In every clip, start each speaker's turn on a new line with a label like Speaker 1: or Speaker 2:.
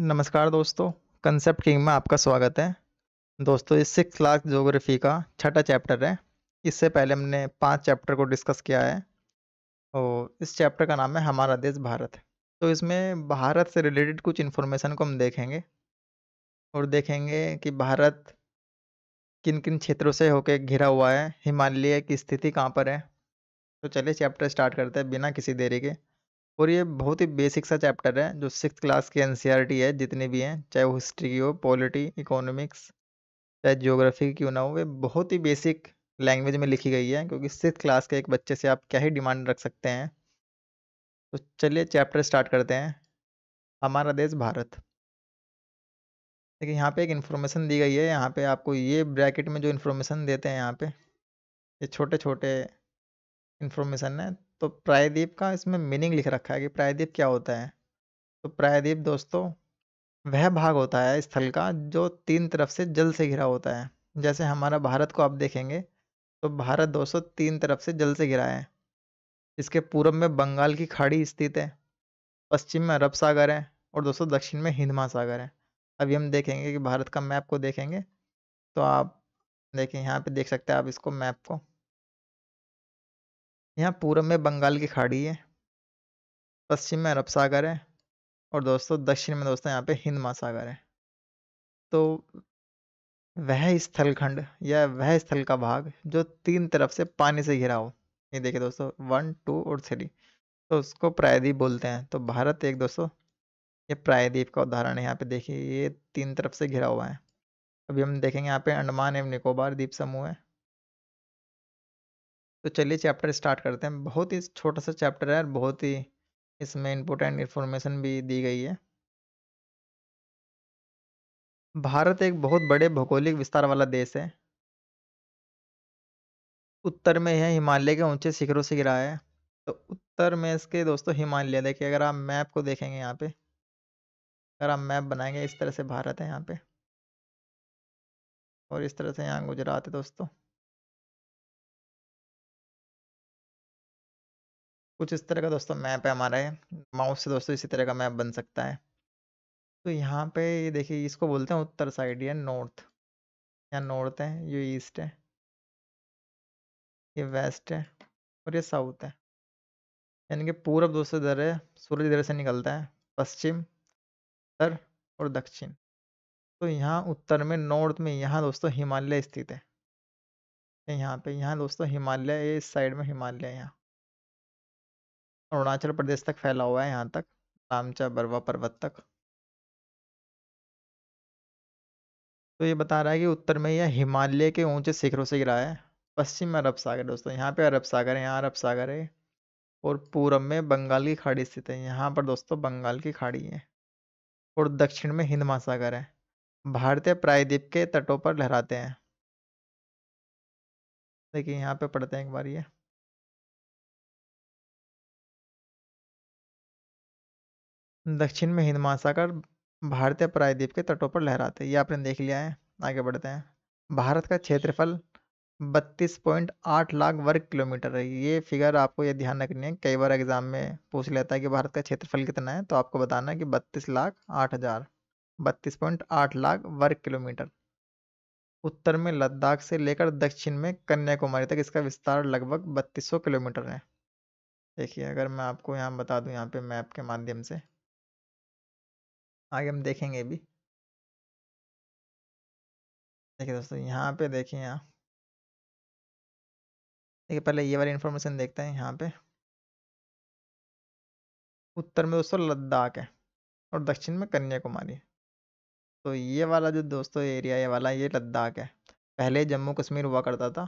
Speaker 1: नमस्कार दोस्तों concept king में आपका स्वागत है दोस्तों ये सिक्स क्लास जोग्राफ़ी का छठा चैप्टर है इससे पहले हमने पांच चैप्टर को डिस्कस किया है और इस चैप्टर का नाम है हमारा देश भारत तो इसमें भारत से रिलेटेड कुछ इन्फॉर्मेशन को हम देखेंगे और देखेंगे कि भारत किन किन क्षेत्रों से होकर घिरा हुआ है हिमालय की स्थिति कहाँ पर है तो चलिए चैप्टर स्टार्ट करते हैं बिना किसी देरी के और ये बहुत ही बेसिक सा चैप्टर है जो सिक्स क्लास की एनसीईआरटी e है जितनी भी हैं चाहे वो हिस्ट्री की हो पॉलिटी इकोनॉमिक्स चाहे जियोग्राफी की क्यों ना हो वे बहुत ही बेसिक लैंग्वेज में लिखी गई है क्योंकि सिक्स क्लास के एक बच्चे से आप क्या ही डिमांड रख सकते हैं तो चलिए चैप्टर स्टार्ट करते हैं हमारा देश भारत देखिए यहाँ पे एक इन्फॉर्मेशन दी गई है यहाँ पे आपको ये ब्रैकेट में जो इन्फॉर्मेशन देते हैं यहाँ पे ये छोटे छोटे इन्फॉर्मेशन है तो प्रायद्वीप का इसमें मीनिंग लिख रखा है कि प्रायद्वीप क्या होता है तो प्रायद्वीप दोस्तों वह भाग होता है स्थल का जो तीन तरफ से जल से घिरा होता है जैसे हमारा भारत को आप देखेंगे तो भारत दोस्तों तीन तरफ से जल से घिरा है इसके पूर्व में बंगाल की खाड़ी स्थित है पश्चिम में अरब सागर है और दोस्तों दक्षिण में हिंद महासागर है अभी हम देखेंगे कि भारत का मैप को देखेंगे तो आप देखें यहाँ पे देख सकते हैं आप इसको मैप को यहाँ पूर्व में बंगाल की खाड़ी है पश्चिम में अरब सागर है और दोस्तों दक्षिण में दोस्तों यहाँ पे हिंद महासागर है तो वह स्थलखंड या वह स्थल का भाग जो तीन तरफ से पानी से घिरा हो ये देखिए दोस्तों वन टू और थ्री तो उसको प्रायद्वीप बोलते हैं तो भारत एक दोस्तों ये प्रायद्वीप का उदाहरण है यहाँ पे देखिए ये तीन तरफ से घिरा हुआ है अभी हम देखेंगे यहाँ पे अंडमान एवं निकोबार द्वीप समूह है तो चलिए चैप्टर स्टार्ट करते हैं बहुत ही छोटा सा चैप्टर है और बहुत ही इसमें इम्पोर्टेंट इन्फॉर्मेशन भी दी गई है भारत एक बहुत बड़े भौगोलिक विस्तार वाला देश है उत्तर में यह हिमालय के ऊंचे शिखरों से गिरा है तो उत्तर में इसके दोस्तों हिमालय देखिए अगर आप मैप को देखेंगे यहाँ पे अगर आप मैप बनाएंगे इस तरह से भारत है यहाँ पे
Speaker 2: और इस तरह से यहाँ गुजरात है दोस्तों
Speaker 1: कुछ इस तरह का दोस्तों मैप है हमारा माउस से दोस्तों इसी तरह का मैप बन सकता है तो यहाँ पे ये देखिए इसको बोलते हैं उत्तर साइड या नॉर्थ या नॉर्थ है ये ईस्ट है ये वेस्ट है और ये साउथ है यानी कि पूरब दोस्तों इधर है सूरज इधर से निकलता है पश्चिम उत्तर और दक्षिण तो यहाँ उत्तर में नॉर्थ में यहाँ दोस्तों हिमालय स्थित है यहाँ पे यहाँ दोस्तों हिमालय इस साइड में हिमालय यहाँ अरुणाचल प्रदेश तक फैला हुआ है यहाँ तक रामचा बरवा पर्वत तक तो ये बता रहा है कि उत्तर में यह हिमालय के ऊंचे शिखरों से गिरा है पश्चिम में अरब सागर दोस्तों यहाँ पे अरब सागर है यहाँ अरब सागर है और पूरब में बंगाल की खाड़ी स्थित है यहाँ पर दोस्तों बंगाल की खाड़ी है और दक्षिण में हिंद महासागर है भारतीय प्रायद्वीप के तटों पर लहराते हैं देखिए यहाँ पे पढ़ते हैं एक बार ये दक्षिण में हिंद महासागर भारतीय प्रायद्वीप के तटों पर लहराते हैं ये आपने देख लिया है आगे बढ़ते हैं भारत का क्षेत्रफल बत्तीस पॉइंट आठ लाख वर्ग किलोमीटर है ये फिगर आपको ये ध्यान रखनी है कई बार एग्जाम में पूछ लेता है कि भारत का क्षेत्रफल कितना है तो आपको बताना है कि बत्तीस लाख आठ हज़ार बत्तीस पॉइंट आठ लाख वर्ग किलोमीटर उत्तर में लद्दाख से लेकर दक्षिण में कन्याकुमारी तक इसका विस्तार लगभग बत्तीस सौ किलोमीटर है देखिए अगर मैं आपको यहाँ बता दूँ यहाँ पे मैप के माध्यम से
Speaker 2: आगे हम देखेंगे भी देखिए दोस्तों यहाँ पे देखिए यहाँ देखिए पहले ये वाली इन्फॉर्मेशन देखते
Speaker 1: हैं यहाँ पे उत्तर में दोस्तों लद्दाख है और दक्षिण में कन्याकुमारी तो ये वाला जो दोस्तों एरिया ये वाला ये लद्दाख है पहले जम्मू कश्मीर हुआ करता था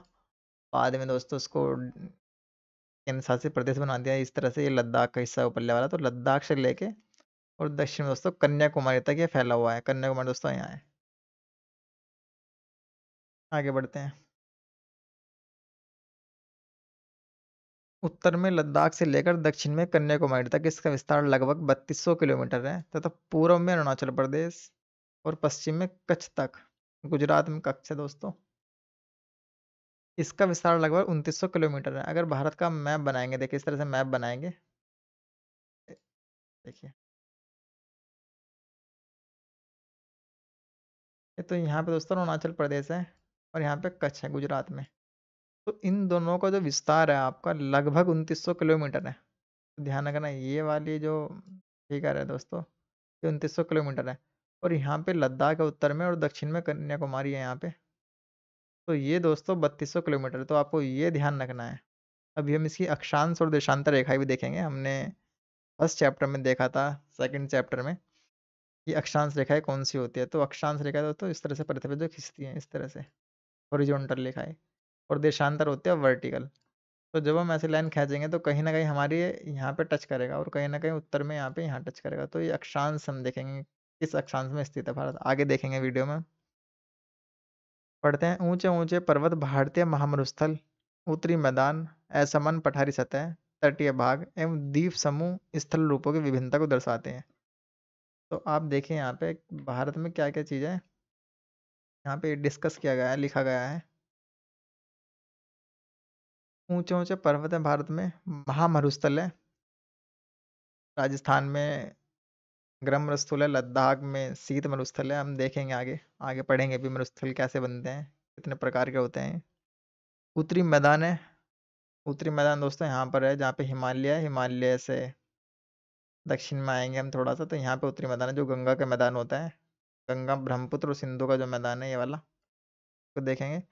Speaker 1: बाद में दोस्तों उसको केंद्र शासित प्रदेश बना दिया इस तरह से ये लद्दाख का हिस्सा ऊपर वाला तो लद्दाख से लेके और दक्षिण में दोस्तों कन्याकुमारी तक ये फैला हुआ है कन्याकुमारी दोस्तों यहाँ है आगे बढ़ते हैं उत्तर में लद्दाख से लेकर दक्षिण में कन्याकुमारी तक इसका विस्तार लगभग 3200 किलोमीटर है तथा पूर्व में अरुणाचल प्रदेश और पश्चिम में कच्छ तक गुजरात में कच्छ है दोस्तों इसका विस्तार लगभग 2900 किलोमीटर है अगर भारत का मैप बनाएंगे देखिए इस तरह से मैप बनाएंगे देखिए ये तो यहाँ पे दोस्तों अरुणाचल प्रदेश है और यहाँ पे कच्छ है गुजरात में तो इन दोनों का जो विस्तार है आपका लगभग उनतीस सौ किलोमीटर है तो ध्यान रखना ये वाली जो ठीक है दोस्तों ये उनतीस सौ किलोमीटर है और यहाँ पे लद्दाख है उत्तर में और दक्षिण में कन्याकुमारी है यहाँ पे तो ये दोस्तों बत्तीस सौ किलोमीटर तो आपको ये ध्यान रखना है अभी हम इसकी अक्षांश और देशांतर रेखाएं भी देखेंगे हमने फर्स्ट चैप्टर में देखा था सेकंड चैप्टर में ये अक्षांश रेखाएं कौन सी होती है तो अक्षांश रेखाएं दोस्तों तो इस तरह से पृथ्वी पर जो खिंचती हैं इस तरह से ओरिजोनटल रेखाएं और देशांतर होते हैं वर्टिकल तो जब हम ऐसे लाइन खींचेंगे तो कहीं ना कहीं हमारी यहाँ पे टच करेगा और कहीं ना कहीं उत्तर में यहाँ पे यहाँ टच करेगा तो ये अक्षांश हम देखेंगे किस अक्षांश में स्थित है भारत आगे देखेंगे वीडियो में पढ़ते हैं ऊंचे ऊंचे पर्वत भारतीय महामरुस्थल उत्तरी मैदान असमन पठारी सतह तटीय भाग एवं द्वीप समूह स्थल रूपों की विभिन्नता को दर्शाते हैं तो आप देखें यहाँ पे भारत में क्या क्या चीज़ें यहाँ पे डिस्कस किया गया है लिखा गया है ऊंचे ऊंचे पर्वत हैं भारत में महामरुस्थल है राजस्थान में गर्म मरुस्थल है लद्दाख में शीत मरुस्थल है हम देखेंगे आगे आगे पढ़ेंगे भी मरुस्थल कैसे बनते हैं कितने प्रकार के होते हैं उत्तरी मैदान है उत्तरी मैदान दोस्तों यहाँ पर है जहाँ पे हिमालय है हिमालय से दक्षिण में आएँगे हम थोड़ा सा तो यहाँ पे उत्तरी मैदान है जो गंगा का मैदान होता है गंगा ब्रह्मपुत्र और सिंधु का जो मैदान है ये वाला तो देखेंगे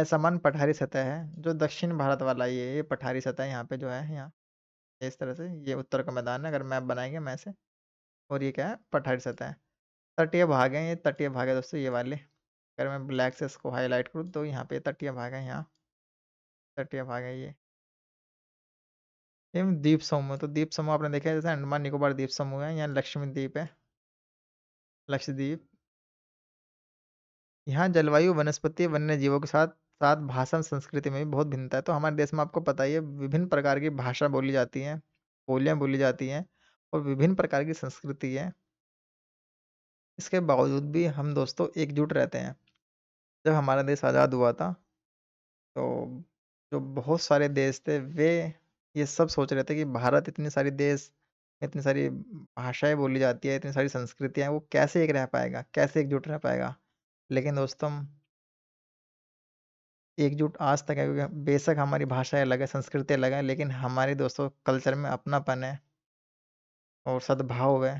Speaker 1: असमान पठारी सतह है जो दक्षिण भारत वाला ये ये पठारी सतह यहाँ पे जो है यहाँ इस तरह से ये उत्तर का मैदान है अगर मैप बनाएंगे मैं से और ये क्या है पठारी सतह है तटीय भाग है ये तटीय भाग है दोस्तों ये वाले अगर मैं ब्लैक से इसको हाईलाइट करूँ तो यहाँ पे तटीय भाग है यहाँ तटीय भाग है ये सेम द्वीप समूह तो द्वीप समूह आपने देखा है जैसे अंडमान निकोबार द्वीप समूह है यहाँ लक्ष्मी द्वीप है लक्षद्वीप यहाँ जलवायु वनस्पति वन्य जीवों के साथ साथ भाषा संस्कृति में भी बहुत भिन्नता है तो हमारे देश में आपको पता ही है विभिन्न प्रकार की भाषा बोली जाती है बोलियाँ बोली जाती हैं और विभिन्न प्रकार की संस्कृति है इसके बावजूद भी हम दोस्तों एकजुट रहते हैं जब हमारा देश आज़ाद हुआ था तो जो बहुत सारे देश थे वे ये सब सोच रहे थे कि भारत इतने सारे देश इतनी सारी भाषाएं बोली जाती है इतनी सारी संस्कृतियाँ वो कैसे एक रह पाएगा कैसे एकजुट रह पाएगा लेकिन दोस्तों एकजुट आज तक है क्योंकि बेशक हमारी भाषाएं अलग है संस्कृति अलग है लेकिन हमारे दोस्तों कल्चर में अपनापन है और सद्भाव है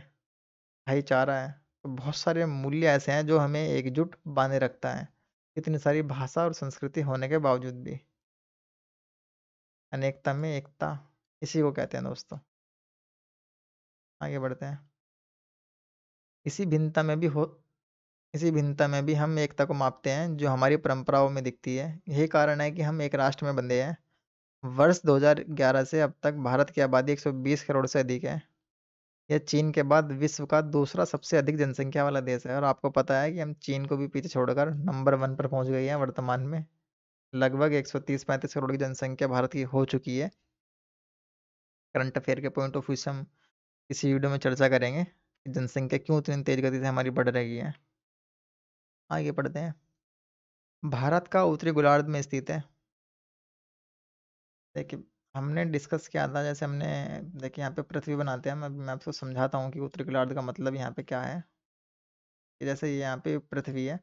Speaker 1: भाईचारा है तो बहुत सारे मूल्य ऐसे हैं जो हमें एकजुट बांधे रखता है इतनी सारी भाषा और संस्कृति होने के बावजूद भी अनेकता में एकता इसी को कहते हैं दोस्तों आगे बढ़ते हैं इसी भिन्नता में भी हो इसी भिन्नता में भी हम एकता को मापते हैं जो हमारी परंपराओं में दिखती है यही कारण है कि हम एक राष्ट्र में बंधे हैं वर्ष 2011 से अब तक भारत की आबादी 120 करोड़ से अधिक है यह चीन के बाद विश्व का दूसरा सबसे अधिक जनसंख्या वाला देश है और आपको पता है कि हम चीन को भी पीछे छोड़कर नंबर वन पर पहुंच गए हैं वर्तमान में लगभग 130-35 करोड़ की जनसंख्या भारत की हो चुकी है करंट अफेयर के पॉइंट ऑफ व्यू से हम इसी वीडियो में चर्चा करेंगे कि जनसंख्या क्यों इतनी तेज गति से हमारी बढ़ रही है आगे पढ़ते हैं भारत का उत्तरी गोलार्ध में स्थित है देखिए हमने डिस्कस किया था जैसे हमने देखिए यहाँ पे पृथ्वी बनाते हैं मैं मैं आपको समझाता हूँ कि उत्तरी गोलार्ध का मतलब यहाँ पे क्या है कि जैसे यहाँ पे पृथ्वी है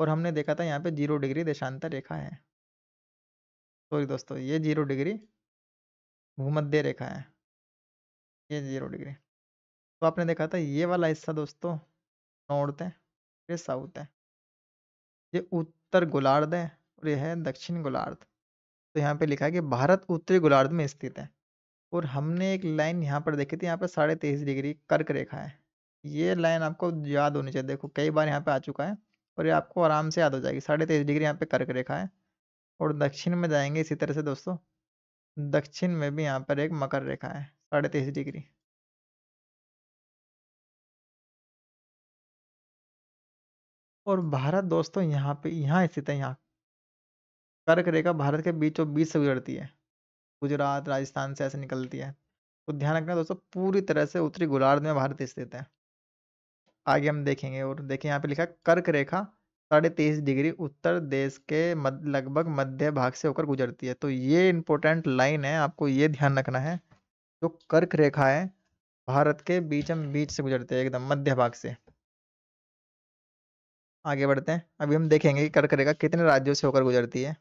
Speaker 1: और हमने देखा था यहाँ पे जीरो डिग्री देशांतर रेखा है सॉरी दोस्तों ये जीरो डिग्री भूमध्य रेखा है ये जीरो डिग्री तो आपने देखा था ये वाला हिस्सा दोस्तों नॉर्थ है ये साउथ है ये उत्तर गोलार्ध है और यह है दक्षिण गोलार्ध तो यहाँ पे लिखा है कि भारत उत्तरी गोलार्ध में स्थित है और हमने एक लाइन यहाँ पर देखी थी यहाँ पर साढ़े तेईस डिग्री कर्क रेखा है ये लाइन आपको याद होनी चाहिए देखो कई बार यहाँ पे आ चुका है और ये आपको आराम से याद हो जाएगी साढ़े तेईस डिग्री यहाँ पे कर्क रेखा है और दक्षिण में जाएंगे इसी तरह से दोस्तों दक्षिण में भी यहाँ पर एक मकर रेखा है साढ़े तेईस डिग्री और भारत दोस्तों यहाँ पे यहाँ स्थित है यहाँ कर्क रेखा भारत के बीचों बीच से गुजरती है गुजरात राजस्थान से ऐसे निकलती है तो ध्यान रखना दोस्तों पूरी तरह से उत्तरी गोलार्ध में भारत स्थित है आगे हम देखेंगे और देखें यहाँ पे लिखा कर्क रेखा साढ़े तेईस डिग्री उत्तर देश के मद, लगभग मध्य भाग से होकर गुजरती है तो ये इंपॉर्टेंट लाइन है आपको ये ध्यान रखना है जो कर्क रेखा है भारत के बीचम बीच से गुजरती है एकदम मध्य भाग से आगे बढ़ते हैं अभी हम देखेंगे कि कर्क रेखा
Speaker 2: कितने राज्यों से होकर गुजरती है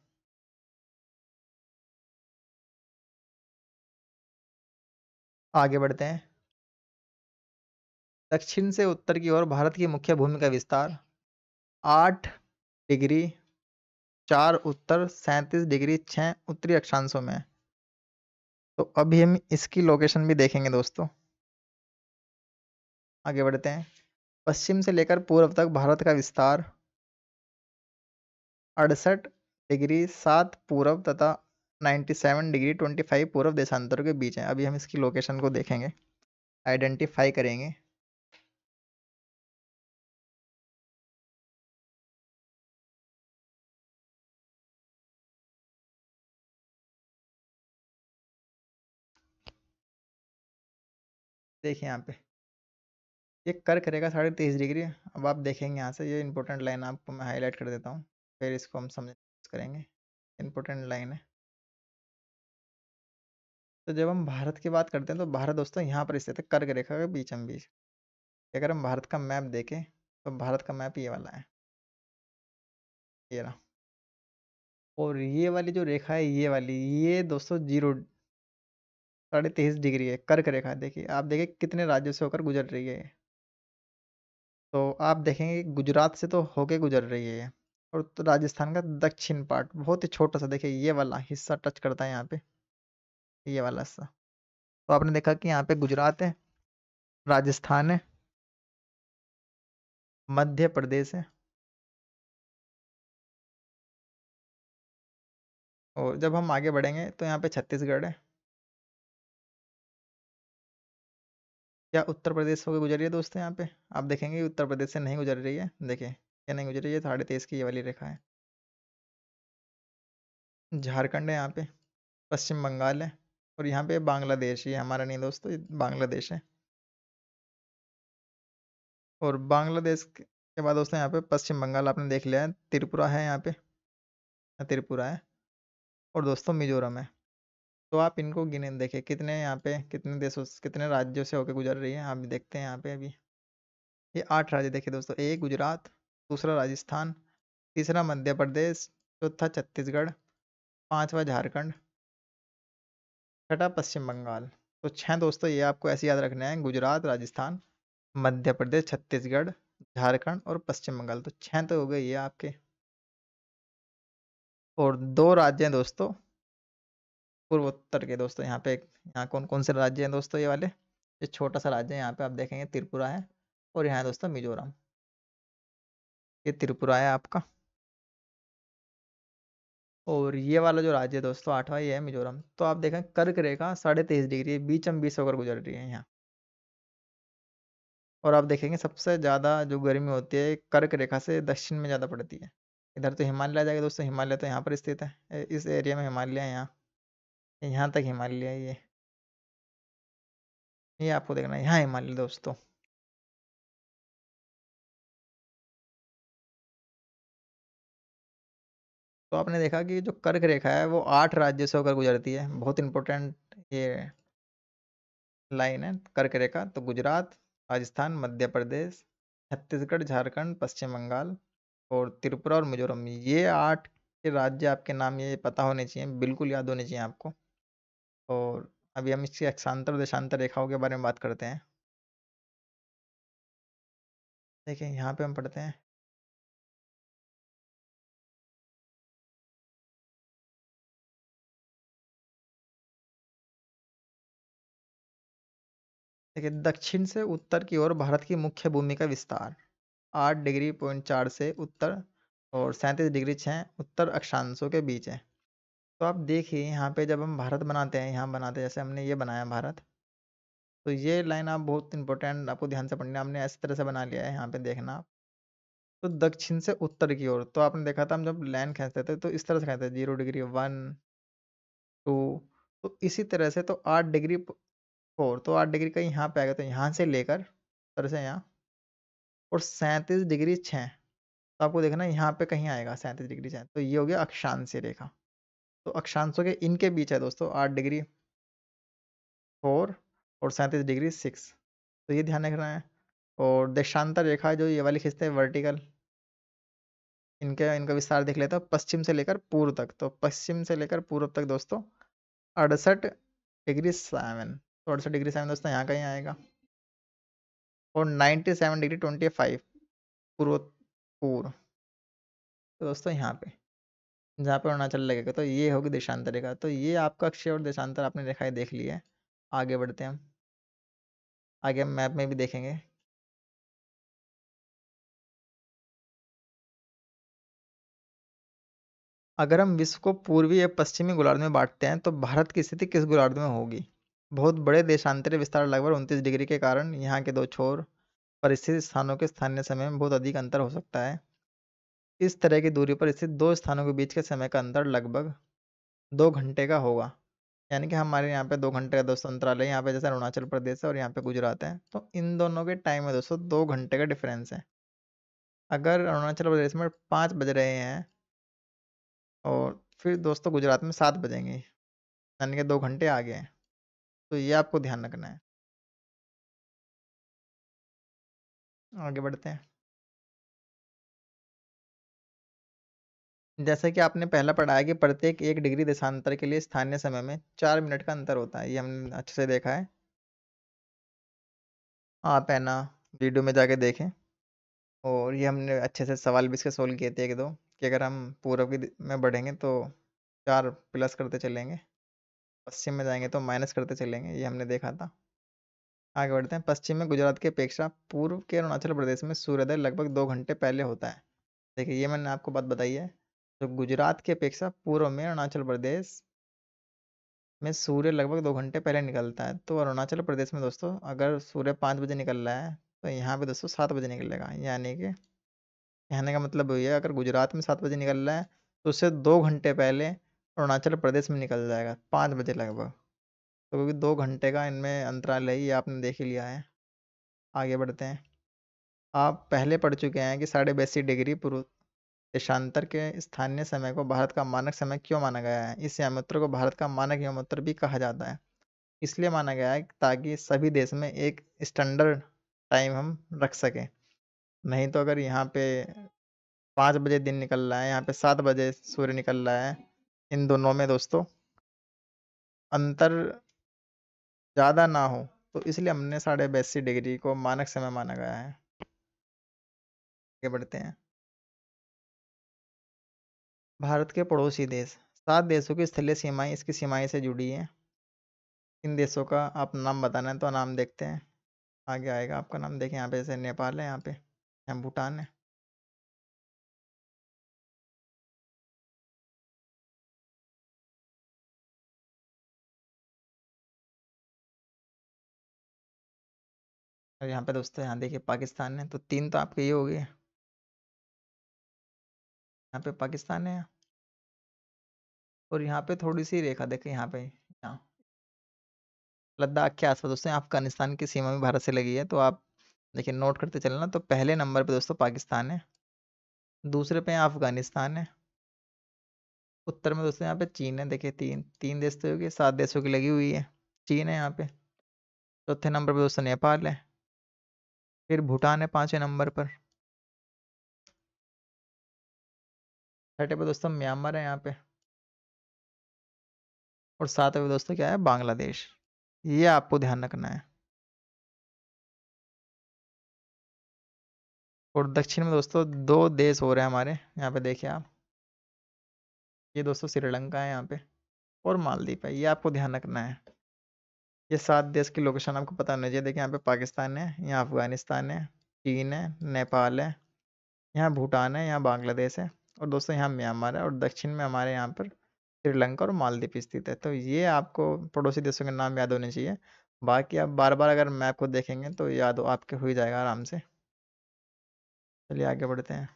Speaker 2: आगे बढ़ते हैं दक्षिण
Speaker 1: से उत्तर की ओर भारत की मुख्य भूमि का विस्तार आठ डिग्री चार उत्तर सैंतीस डिग्री छः उत्तरी अक्षांशों में है तो अभी हम इसकी लोकेशन भी देखेंगे दोस्तों आगे बढ़ते हैं पश्चिम से लेकर पूर्व तक भारत का विस्तार अड़सठ डिग्री सात पूर्व तथा 97 डिग्री 25 पूर्व देशांतर के बीच है अभी हम इसकी लोकेशन को देखेंगे आइडेंटिफाई करेंगे देखिए यहाँ पे ये कर करेगा साढ़े तेईस डिग्री अब आप देखेंगे यहाँ से ये इंपॉर्टेंट लाइन आपको मैं हाईलाइट कर देता हूँ फिर इसको हम समझ करेंगे इंपॉर्टेंट लाइन है तो जब हम भारत की बात करते हैं तो भारत दोस्तों यहाँ पर स्थित है कर्क रेखा के बीचम बीच अगर हम भारत का मैप देखें तो भारत का मैप ये वाला है ये रहा और ये वाली जो रेखा है ये वाली ये दोस्तों जीरो साढ़े तेईस डिग्री है कर्क रेखा देखिए आप देखिए कितने राज्यों से होकर गुजर रही है तो आप देखेंगे गुजरात से तो होके गुजर रही है और तो राजस्थान का दक्षिण पार्ट बहुत ही छोटा सा देखिए ये वाला हिस्सा टच करता है यहाँ पे ये वाला हिस्सा तो आपने देखा कि यहाँ पे गुजरात है राजस्थान है
Speaker 2: मध्य प्रदेश है और जब हम आगे बढ़ेंगे तो यहाँ पे छत्तीसगढ़ है
Speaker 1: क्या उत्तर प्रदेश से होकर गुजर रही है दोस्तों यहाँ पे आप देखेंगे उत्तर प्रदेश से नहीं गुजर रही है देखें क्या नहीं गुजर रही है साढ़े तेईस की ये वाली रेखा है झारखंड है यहाँ पे पश्चिम बंगाल है और यहाँ पे बांग्लादेश ये हमारा नहीं दोस्तों बांग्लादेश है और बांग्लादेश के बाद दोस्तों यहाँ पे पश्चिम बंगाल आपने देख लिया है त्रिपुरा है यहाँ पे त्रिपुरा है और दोस्तों मिजोरम है तो आप इनको गिने देखें कितने यहाँ पे कितने देशों कितने राज्यों से होकर गुजर रही है आप भी देखते हैं यहाँ पे अभी ये आठ राज्य देखिए दोस्तों एक गुजरात दूसरा राजस्थान तीसरा मध्य प्रदेश चौथा छत्तीसगढ़ पाँचवा झारखंड छठा पश्चिम बंगाल तो छः दोस्तों ये आपको ऐसे याद रखना है गुजरात राजस्थान मध्य प्रदेश छत्तीसगढ़ झारखंड और पश्चिम बंगाल तो छः तो हो गए ये आपके और दो राज्य हैं दोस्तों पूर्वोत्तर के दोस्तों यहाँ पे यहाँ कौन कौन से राज्य हैं दोस्तों ये वाले ये छोटा सा राज्य है यहाँ पे आप देखेंगे त्रिपुरा है और यहाँ दोस्तों मिजोरम ये त्रिपुरा है आपका और ये वाला जो राज्य है दोस्तों आठवा ये है मिजोरम तो आप देखें कर्क रेखा साढ़े तेईस डिग्री बीचम बीस होकर गुजर रही है यहाँ और आप देखेंगे सबसे ज़्यादा जो गर्मी होती है कर्क रेखा से दक्षिण में ज़्यादा पड़ती है इधर तो हिमालय जाएगा दोस्तों हिमालय तो यहाँ पर स्थित है इस एरिया में हिमालय है यहाँ यहाँ तक हिमालय है ये ये आपको देखना है यहाँ हिमालय दोस्तों तो आपने देखा कि जो कर्क रेखा है वो आठ राज्य से होकर गुजरती है बहुत इंपॉर्टेंट ये लाइन है कर्क रेखा तो गुजरात राजस्थान मध्य प्रदेश छत्तीसगढ़ झारखंड पश्चिम बंगाल और त्रिपुरा और मिजोरम ये आठ के राज्य आपके नाम ये पता होने चाहिए बिल्कुल याद होने चाहिए आपको और अभी हम इसकी अक्षांतर और देशांतर रेखाओं के बारे में बात करते हैं
Speaker 2: देखिए यहाँ पे हम पढ़ते हैं
Speaker 1: देखिए दक्षिण से उत्तर की ओर भारत की मुख्य भूमि का विस्तार आठ डिग्री पॉइंट चार से उत्तर और सैंतीस डिग्री छः उत्तर अक्षांशों के बीच है तो आप देखिए यहाँ पे जब हम भारत बनाते हैं यहाँ बनाते हैं जैसे हमने ये बनाया भारत तो ये लाइन आप बहुत इंपॉर्टेंट आपको ध्यान से पढ़ना हमने ऐसी तरह से बना लिया है यहाँ पे देखना आप तो दक्षिण से उत्तर की ओर तो आपने देखा था हम जब लाइन खेचते थे तो इस तरह से खेचते जीरो डिग्री वन टू तो इसी तरह से तो आठ डिग्री फोर तो आठ डिग्री कहीं यहाँ पे आ गया तो यहाँ से लेकर तरह से यहाँ और सैंतीस डिग्री छः तो आपको देखना यहाँ पे कहीं आएगा सैंतीस डिग्री छः तो ये हो गया अक्षांश रेखा तो अक्षांशों के इनके बीच है दोस्तों आठ डिग्री फोर और सैंतीस डिग्री सिक्स तो ये ध्यान रखना है और देशांतर रेखा जो ये वाली खींचते हैं वर्टिकल इनके इनका विस्तार देख लेता हूँ पश्चिम से लेकर पूर्व तक तो पश्चिम से लेकर पूर्व तक दोस्तों अड़सठ डिग्री सेवन तो अड़सठ डिग्री सेवन दोस्तों यहाँ का ही आएगा और ninety seven degree twenty five पूर्व पूर्व तो दोस्तों यहाँ पे जहाँ पर अरुणाचल लगेगा तो ये होगी देशांतर रेखा तो ये आपका अक्षय और देशांतर आपने रेखाएं देख ली है आगे बढ़ते हैं हम आगे हम मैप में भी देखेंगे अगर हम विश्व को पूर्वी या पश्चिमी गोलार्ध में बांटते हैं तो भारत की स्थिति किस गोलार्ध में होगी बहुत बड़े देशांतरीय विस्तार लगभग उनतीस डिग्री के कारण यहाँ के दो छोर परिस्थित स्थानों के स्थानीय समय में बहुत अधिक अंतर हो सकता है इस तरह की दूरी पर स्थित दो स्थानों के बीच के समय का अंतर लगभग दो घंटे का होगा यानी कि हमारे यहाँ पे दो घंटे का दोस्तों अंतराल है यहाँ पे जैसे अरुणाचल प्रदेश है और यहाँ पे गुजरात है तो इन दोनों के टाइम में दोस्तों दो घंटे का डिफरेंस है अगर अरुणाचल प्रदेश में पाँच बज रहे हैं और फिर दोस्तों गुजरात में सात बजेंगे यानी कि दो घंटे आगे हैं
Speaker 2: तो ये आपको ध्यान रखना है
Speaker 1: आगे बढ़ते हैं जैसा कि आपने पहला पढ़ाया कि प्रत्येक एक डिग्री देशांतर के लिए स्थानीय समय में चार मिनट का अंतर होता है ये हमने अच्छे से देखा है आप है ना वीडियो में जाके देखें और ये हमने अच्छे से सवाल भी इसके सोल्व किए थे एक दो कि अगर हम पूर्व की में बढ़ेंगे तो चार प्लस करते चलेंगे पश्चिम में जाएंगे तो माइनस करते चलेंगे ये हमने देखा था आगे बढ़ते हैं पश्चिम में गुजरात की अपेक्षा पूर्व के अरुणाचल प्रदेश में सूर्योदय लगभग दो घंटे पहले होता है देखिए ये मैंने आपको बात बताई है जो तो गुजरात की अपेक्षा पूर्व में अरुणाचल प्रदेश में सूर्य लगभग दो घंटे पहले निकलता है तो अरुणाचल प्रदेश में दोस्तों अगर सूर्य पाँच बजे निकल रहा है तो यहाँ पे दोस्तों सात बजे निकलेगा यानी कि कहने का मतलब ये अगर गुजरात में सात बजे निकल रहा है तो उससे दो घंटे पहले अरुणाचल प्रदेश में निकल जाएगा पाँच बजे लगभग तो क्योंकि दो घंटे का इनमें अंतराल है ये आपने देख ही लिया है आगे बढ़ते हैं आप पहले पढ़ चुके हैं कि साढ़े डिग्री पूर्व देशांतर के स्थानीय समय को भारत का मानक समय क्यों माना गया है इस यमोत्तर को भारत का मानक यमोत्तर भी कहा जाता है इसलिए माना गया है ताकि सभी देश में एक स्टैंडर्ड टाइम हम रख सकें नहीं तो अगर यहाँ पे पाँच बजे दिन निकल रहा है यहाँ पे सात बजे सूर्य निकल रहा है इन दोनों में दोस्तों अंतर ज़्यादा ना हो तो इसलिए हमने साढ़े बयासी डिग्री को मानक समय माना गया है आगे बढ़ते हैं भारत के पड़ोसी देश सात देशों की स्थलीय सीमाएं इसकी सीमाएं से जुड़ी हैं इन देशों का आप नाम बताना है तो नाम देखते हैं आगे आएगा आपका नाम देखें यहाँ पे जैसे नेपाल है यहाँ पे यहाँ भूटान है
Speaker 2: और यहाँ पे दोस्तों यहाँ देखिए पाकिस्तान है तो तीन तो आपके ये हो गए यहाँ पे पाकिस्तान है
Speaker 1: और यहाँ पे थोड़ी सी रेखा देखें यहाँ पे यहाँ लद्दाख के आसपास दोस्तों अफगानिस्तान की सीमा में भारत से लगी है तो आप देखिए नोट करते चले ना तो पहले नंबर पे दोस्तों पाकिस्तान है दूसरे पे अफगानिस्तान है उत्तर में दोस्तों यहाँ पे चीन है देखिए तीन तीन देश तो होगी सात देशों की लगी हुई है चीन है यहाँ पे चौथे नंबर पे दोस्तों नेपाल है फिर भूटान है
Speaker 2: पाँचवें नंबर पर छठे पे दोस्तों म्यांमार है यहाँ पे और सातवें दोस्तों क्या है बांग्लादेश ये आपको ध्यान रखना है
Speaker 1: और दक्षिण में दोस्तों दो देश हो रहे हैं हमारे यहाँ पे देखिए आप ये दोस्तों श्रीलंका है यहाँ पे और मालदीप है ये आपको ध्यान रखना है ये सात देश की लोकेशन आपको पता होना चाहिए देखिए यहाँ पे पाकिस्तान है यहाँ अफगानिस्तान है चीन है नेपाल है यहाँ भूटान है यहाँ बांग्लादेश है और दोस्तों यहाँ म्यांमार है और दक्षिण में हमारे यहाँ पर श्रीलंका और मालदीप स्थित है तो ये आपको पड़ोसी देशों के नाम याद होने चाहिए बाकी आप बार बार अगर मैप को देखेंगे तो याद आपके हो ही जाएगा आराम से चलिए आगे बढ़ते हैं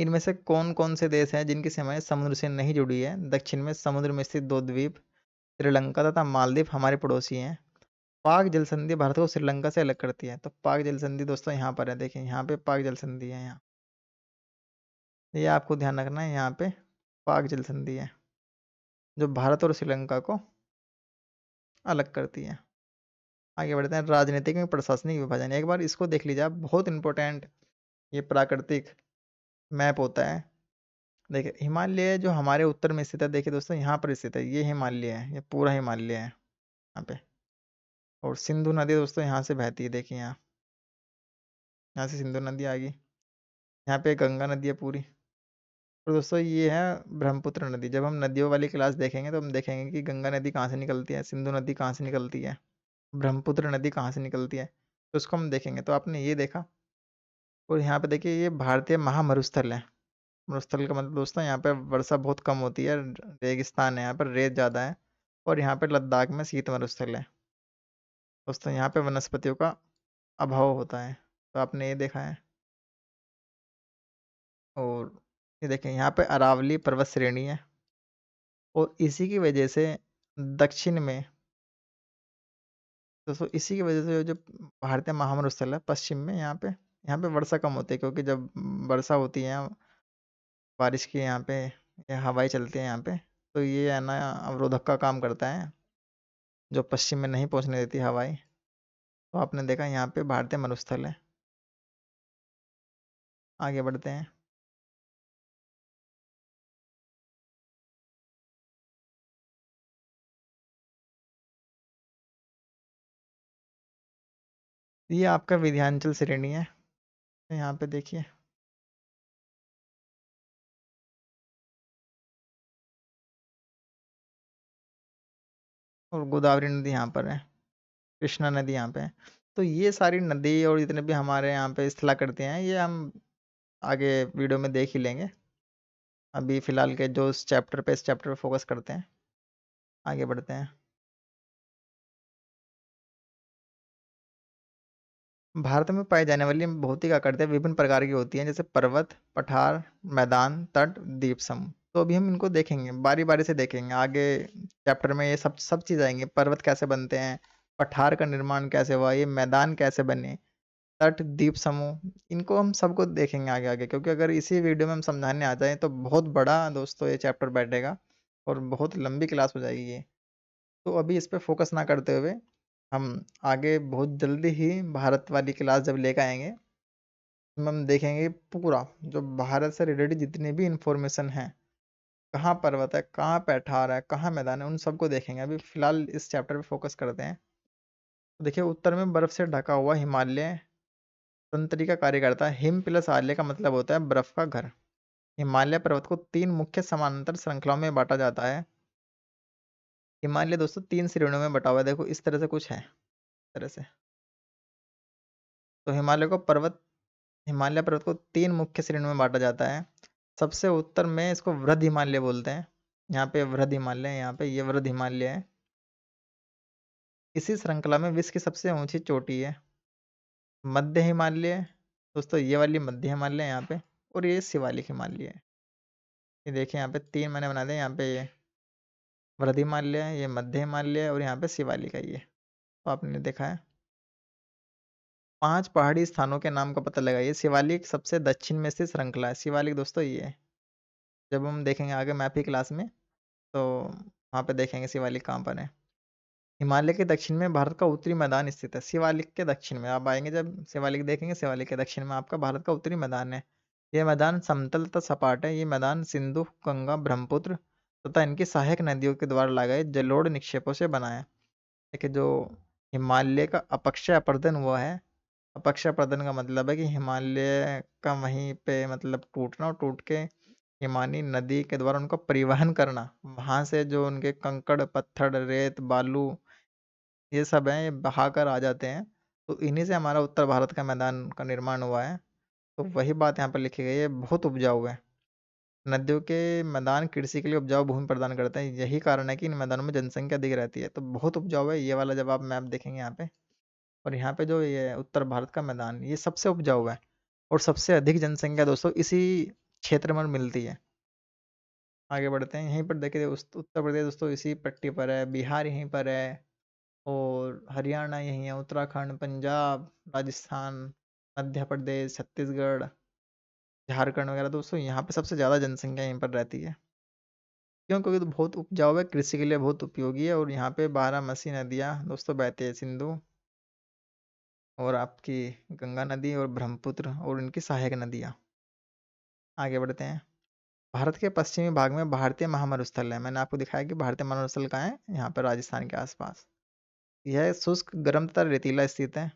Speaker 1: इनमें से कौन कौन से देश हैं जिनकी सीमाएं समुद्र से नहीं जुड़ी है दक्षिण में समुद्र में स्थित दो द्वीप श्रीलंका तथा मालदीप हमारे पड़ोसी हैं पाक जल संधि भारत को श्रीलंका से अलग करती है तो पाक जल संधि दोस्तों यहाँ पर है देखिए यहाँ पे पाक जल संधि है यहाँ ये यह आपको ध्यान रखना है यहाँ पे पाक जल संधि है जो भारत और श्रीलंका को अलग करती है आगे बढ़ते हैं राजनीतिक में प्रशासनिक विभाजन एक बार इसको देख लीजिए आप बहुत इंपॉर्टेंट ये प्राकृतिक मैप होता है देखिए हिमालय जो हमारे उत्तर में स्थित है देखिए दोस्तों यहाँ पर स्थित है ये हिमालय है ये पूरा हिमालय है यहाँ पे और सिंधु नदी दोस्तों यहाँ से बहती है देखिए यहाँ यहाँ से सिंधु नदी आ गई यहाँ पे गंगा नदी है पूरी और दोस्तों ये है ब्रह्मपुत्र नदी जब हम नदियों वाली क्लास देखेंगे तो हम देखेंगे कि गंगा नदी कहाँ से निकलती है सिंधु नदी कहाँ से निकलती है ब्रह्मपुत्र नदी कहाँ से निकलती है तो उसको हम देखेंगे तो आपने ये देखा और यहाँ पे देखिए ये भारतीय महामरुस्थल है मरुस्थल का मतलब दोस्तों यहाँ पे वर्षा बहुत कम होती है रेगिस्तान है यहाँ पर रेत ज़्यादा है और यहाँ पर लद्दाख में शीत मरुस्थल है दोस्तों यहाँ पे वनस्पतियों का अभाव होता है तो आपने ये देखा है और ये देखें यहाँ पे अरावली पर्वत श्रेणी है और इसी की वजह से दक्षिण में दोस्तों इसी की वजह से जो भारतीय महामरुस्थल है पश्चिम में यहाँ पे यहाँ पे वर्षा कम होती है क्योंकि जब वर्षा होती है बारिश की यहाँ पे या हवाएं चलती हैं यहाँ पे तो ये है ना अवरोधक का काम करता है जो पश्चिम में नहीं पहुंचने देती हवाएं तो आपने देखा यहाँ पे भारतीय मरुस्थल है आगे बढ़ते
Speaker 2: हैं ये आपका विध्यांचल श्रेणी है यहाँ पे देखिए
Speaker 1: और गोदावरी नदी यहाँ पर है कृष्णा नदी यहाँ पे है तो ये सारी नदी और जितने भी हमारे यहाँ पे स्थला करते हैं ये हम आगे वीडियो में देख ही लेंगे अभी फ़िलहाल के जो इस चैप्टर पे इस चैप्टर पे फोकस करते हैं आगे बढ़ते हैं भारत में पाई जाने वाली भौतिक आकृतियाँ विभिन्न प्रकार की होती हैं जैसे पर्वत पठार मैदान तट द्वीप समूह तो अभी हम इनको देखेंगे बारी बारी से देखेंगे आगे चैप्टर में ये सब सब चीज़ आएंगे पर्वत कैसे बनते हैं पठार का निर्माण कैसे हुआ ये मैदान कैसे बने तट द्वीप समूह इनको हम सबको देखेंगे आगे आगे क्योंकि अगर इसी वीडियो में हम समझाने आ जाएँ तो बहुत बड़ा दोस्तों ये चैप्टर बैठेगा और बहुत लंबी क्लास हो जाएगी ये तो अभी इस पर फोकस ना करते हुए हम आगे बहुत जल्दी ही भारत वाली क्लास जब लेकर आएंगे तो हम देखेंगे पूरा जो भारत से रिलेटेड जितनी भी इंफॉर्मेशन है कहाँ पर्वत है कहाँ पैठार है कहाँ मैदान है उन सबको देखेंगे अभी फिलहाल इस चैप्टर पे फोकस करते हैं तो देखिए उत्तर में बर्फ़ से ढका हुआ हिमालय तंत्री का कार्य करता है हिम प्लस आर्य का मतलब होता है बर्फ़ का घर हिमालय पर्वत को तीन मुख्य समानांतर श्रृंखलाओं में बांटा जाता है हिमालय दोस्तों तीन श्रेणियों में बटा हुआ है देखो इस तरह से कुछ है इस तरह से तो हिमालय को पर्वत हिमालय पर्वत को तीन मुख्य श्रेणियों में बांटा जाता है सबसे उत्तर में इसको वृद्ध हिमालय बोलते हैं यहाँ पे वृद्ध हिमालय है यहाँ पे ये वृद्ध हिमालय है इसी श्रृंखला में विश्व की सबसे ऊंची चोटी है मध्य हिमालय दोस्तों ये वाली मध्य हिमालय है यहाँ पे और ये शिवालिक हिमालय है ये देखिए यहाँ पे तीन मैंने बना दिए यहाँ पे ये वृद्ध हिमालय है ये मध्य हिमालय है और यहाँ पे शिवालिक है ये तो आपने देखा है पांच पहाड़ी स्थानों के नाम का पता लगाइए शिवालिक सबसे दक्षिण में स्थित श्रृंखला है शिवालिक दोस्तों ये है जब हम देखेंगे आगे मैप की क्लास में तो वहाँ पे देखेंगे शिवालिक कहाँ पर है हिमालय के दक्षिण में भारत का उत्तरी मैदान स्थित है शिवालिक के दक्षिण में आप आएंगे जब शिवालिक देखेंगे शिवालिक के दक्षिण में आपका भारत का उत्तरी मैदान है ये मैदान समतल तथा सपाट है ये मैदान सिंधु गंगा ब्रह्मपुत्र तथा इनकी सहायक नदियों के द्वारा लगाए जलोढ़ निक्षेपों से बना है देखिए जो हिमालय का अपक्षय अपर्दन हुआ है प्रदन का मतलब है कि हिमालय का वहीं पे मतलब टूटना और टूट के हिमानी नदी के द्वारा उनका परिवहन करना वहाँ से जो उनके कंकड़ पत्थर रेत बालू ये सब हैं ये बहाकर आ जाते हैं तो इन्हीं से हमारा उत्तर भारत का मैदान का निर्माण हुआ है तो हम्म। वही बात यहाँ पर लिखी गई है बहुत उपजाऊ है नदियों के मैदान कृषि के लिए उपजाऊ भूमि प्रदान करते हैं यही कारण है कि इन मैदानों में जनसंख्या अधिक रहती है तो बहुत उपजाऊ है ये वाला जब आप मैप देखेंगे यहाँ पे और यहाँ पे जो ये उत्तर भारत का मैदान ये सबसे उपजाऊ है और सबसे अधिक जनसंख्या दोस्तों इसी क्षेत्र में मिलती है आगे बढ़ते हैं यहीं पर देखिए उत्तर प्रदेश दोस्तों इसी पट्टी पर है बिहार यहीं पर है और हरियाणा यहीं है उत्तराखंड पंजाब राजस्थान मध्य प्रदेश छत्तीसगढ़ झारखंड वगैरह दोस्तों यहाँ पे सबसे ज़्यादा जनसंख्या यहीं पर रहती है क्यों क्योंकि तो बहुत उपजाऊ है कृषि के लिए बहुत उपयोगी है और यहाँ पे बारह मसी नदियाँ दोस्तों बहती है सिंधु और आपकी गंगा नदी और ब्रह्मपुत्र और इनकी सहायक नदियाँ आगे बढ़ते हैं भारत के पश्चिमी भाग में भारतीय महामरुस्थल है मैंने आपको दिखाया कि भारतीय महामरुस्थल कहाँ है यहाँ पर राजस्थान के आसपास यह शुष्क गर्म तथा रेतीला स्थित है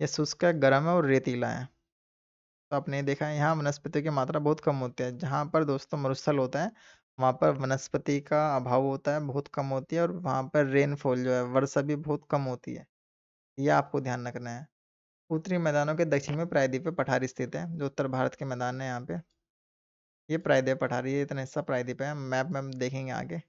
Speaker 1: यह शुष्क है गर्म है और रेतीला है तो आपने देखा है यहाँ वनस्पति की मात्रा बहुत कम होती है जहाँ पर दोस्तों मरुस्थल होता है वहाँ पर वनस्पति का अभाव होता है बहुत कम होती है और वहाँ पर रेनफॉल जो है वर्षा भी बहुत कम होती है ये आपको ध्यान रखना है उत्तरी मैदानों के दक्षिण में प्रायद्वीप पठारी स्थित है जो उत्तर भारत के मैदान है यहाँ पे ये प्रायद्वीप पठारी ये इतना हिस्सा प्रायद्वीप है मैप में हम देखेंगे आगे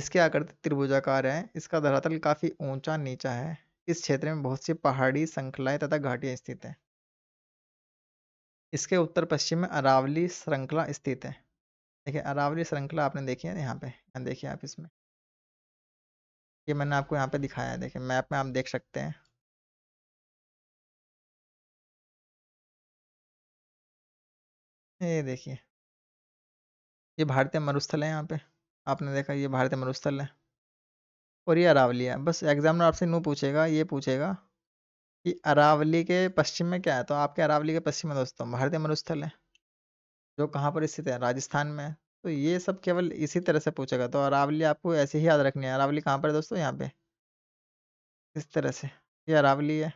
Speaker 1: इसके आकृति तो त्रिभुजाकार है इसका धरातल काफ़ी ऊंचा नीचा है इस क्षेत्र में बहुत सी पहाड़ी श्रृंखलाएं तथा घाटियाँ स्थित हैं इसके उत्तर पश्चिम में अरावली श्रृंखला स्थित है देखिए अरावली श्रृंखला आपने देखी है यहाँ पे यहाँ देखिए आप इसमें ये मैंने आपको यहाँ पे दिखाया है देखिए मैप में आप देख सकते हैं ये देखिए ये भारतीय मरुस्थल है यहाँ पे आपने देखा ये भारतीय मरुस्थल है और ये अरावली है बस एग्जामिनर आपसे नो पूछेगा ये पूछेगा कि अरावली के पश्चिम में क्या है तो आपके अरावली के पश्चिम में दोस्तों भारतीय मरुस्थल है जो कहाँ पर स्थित है राजस्थान में तो ये सब केवल इसी तरह से पूछेगा तो अरावली आपको ऐसे ही याद रखनी है अरावली कहाँ पर है दोस्तों यहाँ पे इस तरह से ये अरावली है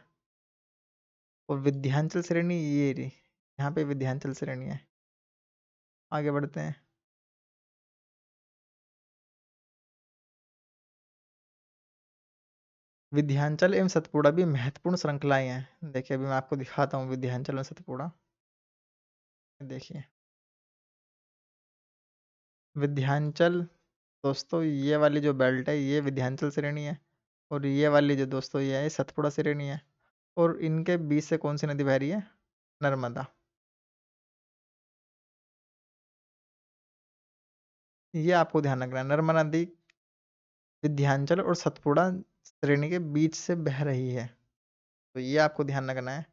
Speaker 1: और विध्यांचल श्रेणी ये यहाँ पे विध्यांचल
Speaker 2: श्रेणी है आगे बढ़ते हैं विध्यांचल एवं सतपुड़ा
Speaker 1: भी महत्वपूर्ण श्रृंखलाएं हैं देखिए अभी मैं आपको दिखाता हूँ विध्यांचल एवं सतपुड़ा देखिए विध्यांचल दोस्तों ये वाली जो बेल्ट है ये विध्यांचल श्रेणी है और ये वाली जो दोस्तों ये है सतपुड़ा श्रेणी है और इनके बीच से कौन सी नदी बह रही है नर्मदा
Speaker 2: ये आपको ध्यान रखना है
Speaker 1: नर्मदा नदी विध्यांचल और सतपुड़ा श्रेणी के बीच से बह रही है तो ये आपको ध्यान रखना है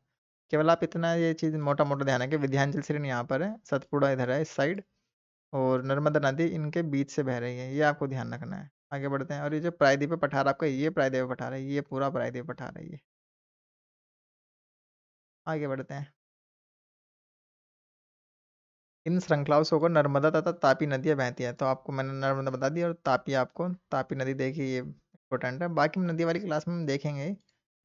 Speaker 1: केवल आप इतना ये चीज़ मोटा मोटा ध्यान रखें विध्यांचल श्रेणी यहाँ पर है सतपुड़ा इधर है इस साइड और नर्मदा नदी इनके बीच से बह रही है ये आपको ध्यान रखना है आगे बढ़ते हैं और ये जो प्रायद्वीप पठार आपका ये प्रायद्वीप पठार है ये पूरा प्रायद्वीप पठार है ये आगे बढ़ते हैं इन श्रृंखलाओं से होकर नर्मदा तथा तापी नदियाँ बहती हैं तो आपको मैंने नर्मदा बता दी और तापी आपको तापी नदी देखी ये इंपॉर्टेंट है बाकी नदी वाली क्लास में हम देखेंगे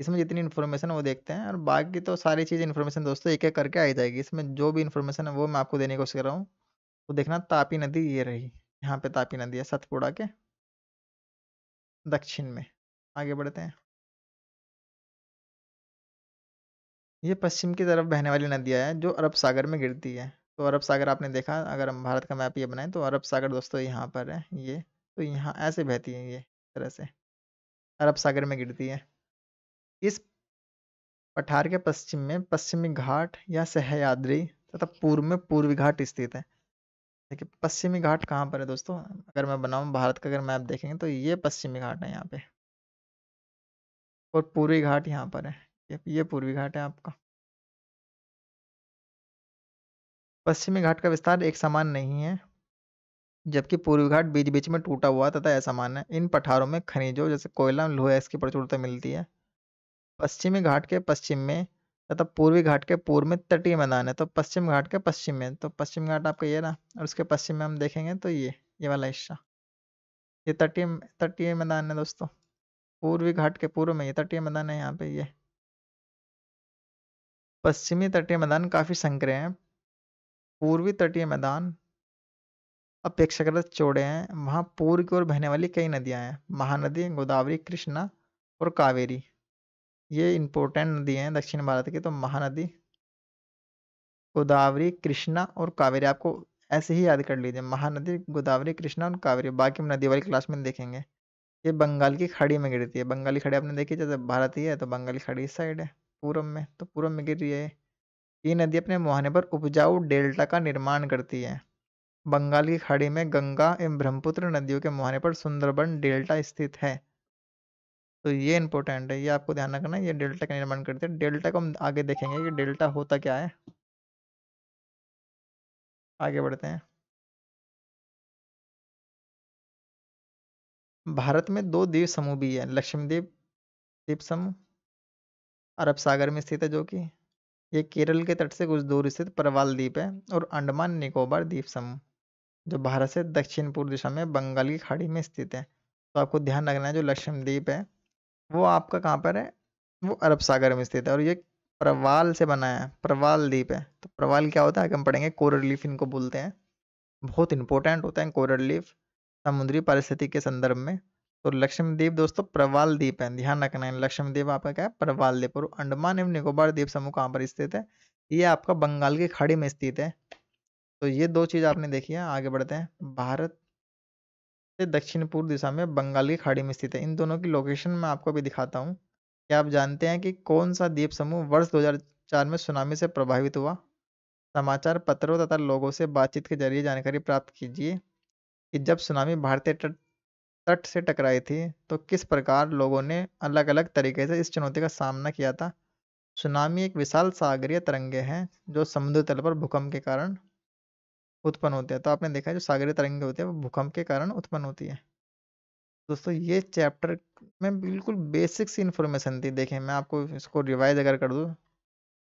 Speaker 1: इसमें जितनी इन्फॉर्मेशन है वो देखते हैं और बाकी तो सारी चीज़ इन्फॉर्मेशन दोस्तों एक एक करके आई जाएगी इसमें जो भी इन्फॉर्मेशन है वो मैं आपको देने की कोशिश कर रहा हूँ तो देखना तापी नदी ये रही यहाँ पे तापी नदी है सतपुड़ा के दक्षिण में आगे बढ़ते हैं ये पश्चिम की तरफ बहने वाली नदियाँ हैं जो अरब सागर में गिरती है तो अरब सागर आपने देखा अगर हम भारत का मैप ये बनाएं तो अरब सागर दोस्तों यहाँ पर है ये तो यहाँ ऐसे बहती है ये तरह से अरब सागर में गिरती है इस पठार के पश्चिम में पश्चिमी घाट या सहयाद्री तथा पूर्व में पूर्वी घाट स्थित है देखिए पश्चिमी घाट कहाँ पर है दोस्तों अगर मैं बनाऊँ भारत का अगर मैप देखेंगे तो ये पश्चिमी घाट है यहाँ पे और पूर्वी घाट यहाँ पर है ये पूर्वी घाट है आपका पश्चिमी घाट का विस्तार एक समान नहीं है जबकि पूर्वी घाट बीच बीच में टूटा हुआ तथा असमान है इन पठारों में खनिजों जैसे कोयला लोहे इसकी प्रचुरता मिलती है पश्चिमी घाट के पश्चिम में तथा पूर्वी घाट के पूर्व में तटीय मैदान है तो पश्चिम घाट के पश्चिम में तो पश्चिम घाट आपका ये ना और उसके पश्चिम में हम देखेंगे तो ये ये वाला हिस्सा ये तटीय तटीय मैदान है दोस्तों पूर्वी घाट के पूर्व में ये तटीय मैदान है यहाँ पे ये पश्चिमी तटीय मैदान काफी संक्रिय हैं पूर्वी तटीय मैदान अपेक्षाकृत चौड़े हैं वहाँ पूर्व की ओर बहने वाली कई नदियाँ हैं महानदी गोदावरी कृष्णा और कावेरी ये इम्पोर्टेंट नदी हैं दक्षिण भारत की तो महानदी गोदावरी कृष्णा और कावेरी आपको ऐसे ही याद कर लीजिए महानदी गोदावरी कृष्णा और कावेरी बाकी हम नदी वाली क्लास में देखेंगे ये बंगाल की खाड़ी में गिरती है बंगाली खाड़ी आपने देखी जैसे भारत ही है तो बंगाली खाड़ी इस साइड है पूर्व में तो पूर्व में गिर रही है ये नदी अपने मुहाने पर उपजाऊ डेल्टा का निर्माण करती है बंगाल की खाड़ी में गंगा एवं ब्रह्मपुत्र नदियों के मुहाने पर सुंदरबन डेल्टा स्थित है तो ये इंपॉर्टेंट है ये आपको ध्यान रखना ये डेल्टा का निर्माण करते हैं डेल्टा को हम आगे देखेंगे कि डेल्टा होता क्या है आगे बढ़ते हैं भारत में दो द्वीप समूह भी है लक्ष्मीद्वीप द्वीप समूह अरब सागर में स्थित है जो कि ये केरल के तट से कुछ दूर स्थित परवाल द्वीप है और अंडमान निकोबार द्वीप समूह जो भारत से दक्षिण पूर्व दिशा में बंगाल की खाड़ी में स्थित है तो आपको ध्यान रखना है जो लक्षद्वीप है वो आपका कहाँ पर है वो अरब सागर में स्थित है और ये प्रवाल से बना है प्रवाल द्वीप है तो प्रवाल क्या होता है आगे हम पढ़ेंगे कोरल लीफ इनको बोलते हैं बहुत इंपॉर्टेंट होता है कोरल लीफ समुद्री परिस्थिति के संदर्भ में तो लक्ष्मीद्वीप दोस्तों प्रवाल द्वीप है ध्यान रखना है लक्ष्मीद्वीप आपका क्या है प्रवाल द्वीप और अंडमान एवं निकोबार द्वीप समूह कहाँ पर स्थित है ये आपका बंगाल की खाड़ी में स्थित है तो ये दो चीज़ आपने देखी है आगे बढ़ते हैं भारत से दक्षिण पूर्व दिशा में बंगाल की खाड़ी में स्थित है इन दोनों की लोकेशन मैं आपको भी दिखाता हूँ क्या आप जानते हैं कि कौन सा द्वीप समूह वर्ष दो में सुनामी से प्रभावित हुआ समाचार पत्रों तथा लोगों से बातचीत के जरिए जानकारी प्राप्त कीजिए कि जब सुनामी भारतीय तट तट से टकराई थी तो किस प्रकार लोगों ने अलग अलग तरीके से इस चुनौती का सामना किया था सुनामी एक विशाल सागरीय तरंगे हैं जो समुद्र तल पर भूकंप के कारण उत्पन्न होते हैं तो आपने देखा है जो सागरीय तरंगे होते हैं वो भूकंप के कारण उत्पन्न होती है दोस्तों ये चैप्टर में बिल्कुल बेसिक सी इन्फॉर्मेशन थी देखें मैं आपको इसको रिवाइज अगर कर दूँ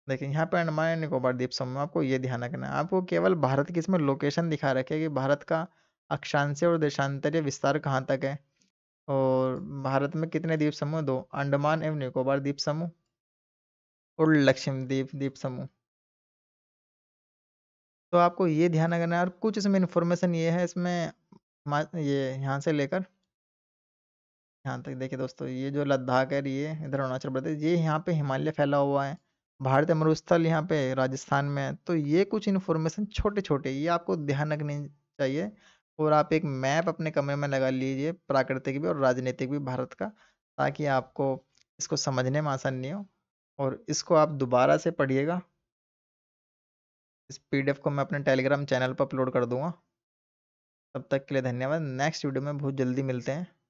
Speaker 1: देखें यहाँ पर अंडमान निकोबार द्वीप समूह में आपको ये ध्यान रखना है आपको केवल भारत की इसमें लोकेशन दिखा रखे कि भारत का अक्षांश और देशांतरीय विस्तार कहाँ तक है और भारत में कितने द्वीप समूह दो अंडमान एवं निकोबार द्वीप समूह और लक्ष्मीप द्वीप समूह तो आपको ये ध्यान रखना है और कुछ इसमें इन्फॉर्मेशन ये है इसमें ये यहाँ से लेकर यहाँ तक देखिए दोस्तों ये जो लद्दाख है ये इधर अरुणाचल प्रदेश ये यहाँ पे हिमालय फैला हुआ है भारत मरुस्थल यहाँ पे राजस्थान में है तो ये कुछ इन्फॉर्मेशन छोटे छोटे ये आपको ध्यान रखनी चाहिए और आप एक मैप अपने कमरे में लगा लीजिए प्राकृतिक भी और राजनीतिक भी भारत का ताकि आपको इसको समझने में आसानी हो और इसको आप दोबारा से पढ़िएगा इस पीडीएफ को मैं अपने टेलीग्राम चैनल पर अपलोड कर दूंगा तब तक के लिए धन्यवाद नेक्स्ट वीडियो में बहुत जल्दी मिलते हैं